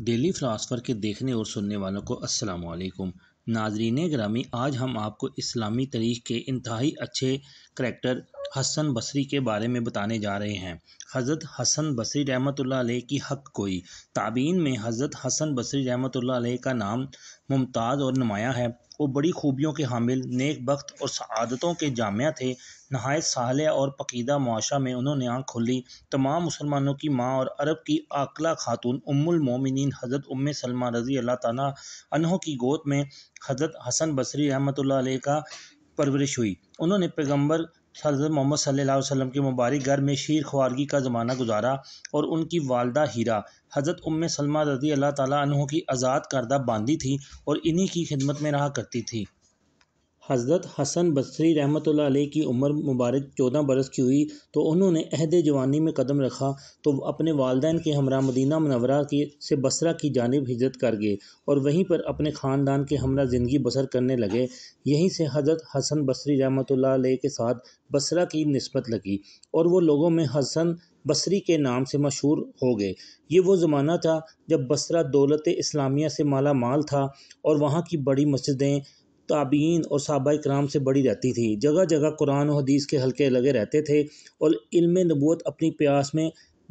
daily philosopher के देखने और सुनने वालों को अस्सलाम वालेकुम नाजरीन ग्रामी आज हम आपको इस्लामी तारीख़ के इंतहाई अच्छे करैक्टर हसन बसरी के बारे में बताने जा रहे हैं हज़रत हसन बसरी रहमत की हक कोई ताबीन में हज़रत हसन बसरी रहमत का नाम मुमताज़ और नुमायाँ है वो बड़ी खूबियों के हामिल नेक वक्त और आदतों के जामिया थे नहायत साल और पकीदा मुआशा में उन्होंने आँख खोली तमाम मुसलमानों की माँ और अरब की आकला खातून उम्मुलमोमिन हज़रत उम सलमा रज़ी अल्लाह तहों की गोद में हज़रत हसन बसरी रहमत का परवरिश हुई उन्होंने पैगम्बर हज़रत मोहम्मद सल्ला वसम के मुबारक घर में शीर ख्वारगी का ज़माना गुजारा और उनकी वालदा हीरा हज़रत उम सलमा रज़ी अल्लाह तहों की आज़ाद करदा बांदी थी और इन्हीं की खिदमत में रहा करती थी हज़रत हसन बसरी रहमत की उम्र मुबारक चौदह बरस की हुई तो उन्होंने अहद जवानी में कदम रखा तो अपने वालदेन के हमरा मदीना मनवरा के से बसरा की जानब हिजरत कर गए और वहीं पर अपने ख़ानदान के हमरा ज़िंदगी बसर करने लगे यहीं से हज़रत हसन बसरी रहमत के साथ बसरा की नस्बत लगी और वह लोगों में हसन बसरी के नाम से मशहूर हो गए ये वो ज़माना था जब बसरा दौलत इस्लामिया से माला माल था और वहाँ की बड़ी मस्जिदें ताबीन और सबा कराम से बड़ी रहती थी जगह जगह कुरान और हदीस के हल्के लगे रहते थे और इल्म नबूत अपनी प्यास में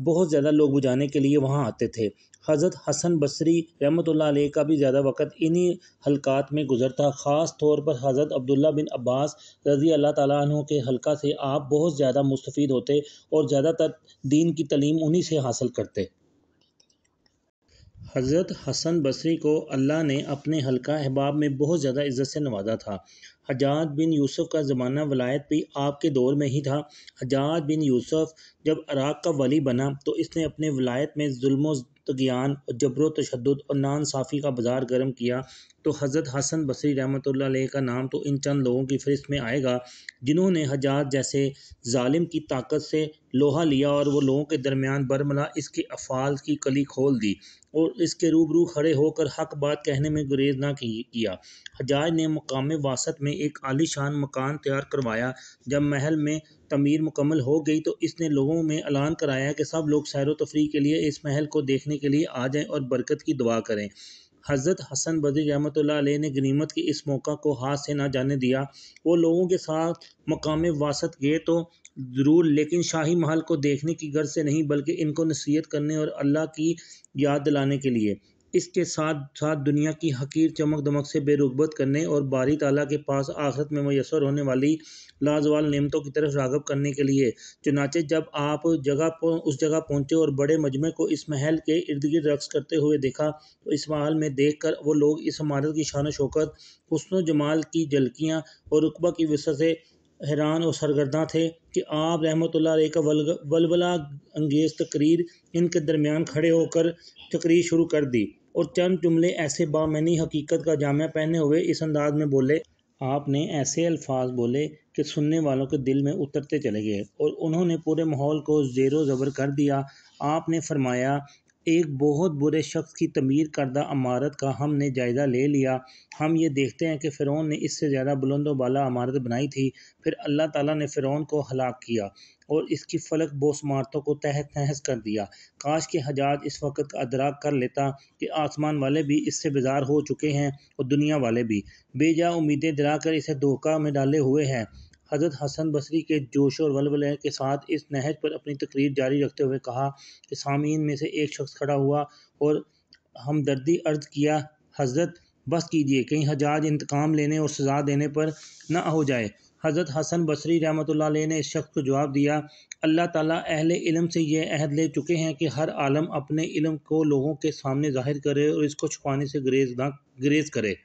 बहुत ज़्यादा लोग बुझाने के लिए वहाँ आते थे हज़रत हसन बसरी रहमत का भी ज़्यादा वक़्त इन्हीं हलकात में गुजरता ख़ास तौर पर हज़रत अब्दुल्ला बिन अब्बास रज़ी अल्लाह तु के हलका से आप बहुत ज़्यादा मुस्तफ़ होते और ज़्यादातर दीन की तलीम उन्हीं से हासिल करते हज़रत हसन बसरी को अल्लाह ने अपने हल्का अहबाब में बहुत ज़्यादा इज़्ज़त से नवाजा था हजाज बिन यूसुफ़ का ज़माना वलायत भी आपके दौर में ही था हजाज बिन यूसुफ़ जब अराक का वली बना तो इसने अपने वलायत में जुल्म तगियान और जबरो तशद और नानसाफ़ी का बाज़ार गर्म किया तो हज़रत हसन बसरी रहमत का नाम तो इन चंद लोगों की फ़हरिस्त में आएगा जिन्होंने हजात जैसे ालिम की ताकत से लोहा लिया और वह लोगों के दरमियान बरमला इसके अफ़ाल की कली खोल दी और इसके रूबरू खड़े होकर हक बात कहने में गुरेज ना किया हजाज ने मकाम वासत में एक आलिशान मकान तैयार करवाया जब महल में तमीर मुकम्मल हो गई तो इसने लोगों में ऐलान कराया कि सब लोग सैर व तफरी के लिए इस महल को देखने के लिए आ जाएं और बरकत की दुआ करें हज़रत हसन बदी रहमत ने गनीमत के इस मौका को हाथ से ना जाने दिया वो लोगों के साथ मकाम वासत गए तो ज़रूर लेकिन शाही महल को देखने की गर्ज से नहीं बल्कि इनको नसीहत करने और अल्लाह की याद दिलाने के लिए इसके साथ साथ दुनिया की हकीर चमक दमक से बेरुगबत करने और बारी ताला के पास आखिरत में मैसर होने वाली लाजवाल नेमतों की तरफ रागब करने के लिए चुनाचे जब आप जगह उस जगह पहुँचे और बड़े मजमे को इस महल के इर्द गिर्द रक्स करते हुए देखा तो इस महल में देख कर वो लोग इस इमारत की शान शौकत हसन जमाल की झलकियाँ और रुकबा की वसत से हैरान और सरगर्दा थे कि आप रहमत का वलवला अंगेज़ तकरीर इनके दरमियान खड़े होकर तकरीर शुरू कर दी और चंद जुमले ऐसे बामनी हकीकत का जामिया पहने हुए इस अंदाज में बोले आपने ऐसे अल्फाज बोले कि सुनने वालों के दिल में उतरते चले गए और उन्होंने पूरे माहौल को ज़ेरो ज़बर कर दिया आपने फरमाया एक बहुत बुरे शख्स की तमीर करदा अमारत का हमने जायज़ा ले लिया हम ये देखते हैं कि फ़िरौन ने इससे ज़्यादा बुलंद वाला अमारत बनाई थी फिर अल्लाह ताला ने फ़िरौन को हलाक किया और इसकी फलक बोसमारतों को तहस नहस कर दिया काश के हजाज इस वक्त अदराक कर लेता कि आसमान वाले भी इससे बेजार हो चुके हैं और दुनिया वाले भी बेजा उम्मीदें दिलाकर इसे धोखा में डाले हुए हैं हज़रत हसन बसरी के जोश और वलवल के साथ इस नहज पर अपनी तकरीर जारी रखते हुए कहा कि सामीन में से एक शख्स खड़ा हुआ और हमदर्दी अर्ज किया हज़रत बस कीजिए कहीं हजाज इंतकाम लेने और सजा देने पर ना हो जाए हज़रत हसन बसरी रहमत ने इस शख्स को जवाब दिया अल्लाह ताला अहल इलम से यह अहद ले चुके हैं कि हर आलम अपने इलम को लोगों के सामने जाहिर करे और इसको छुपाने से ग्रेज ना ग्रेज करे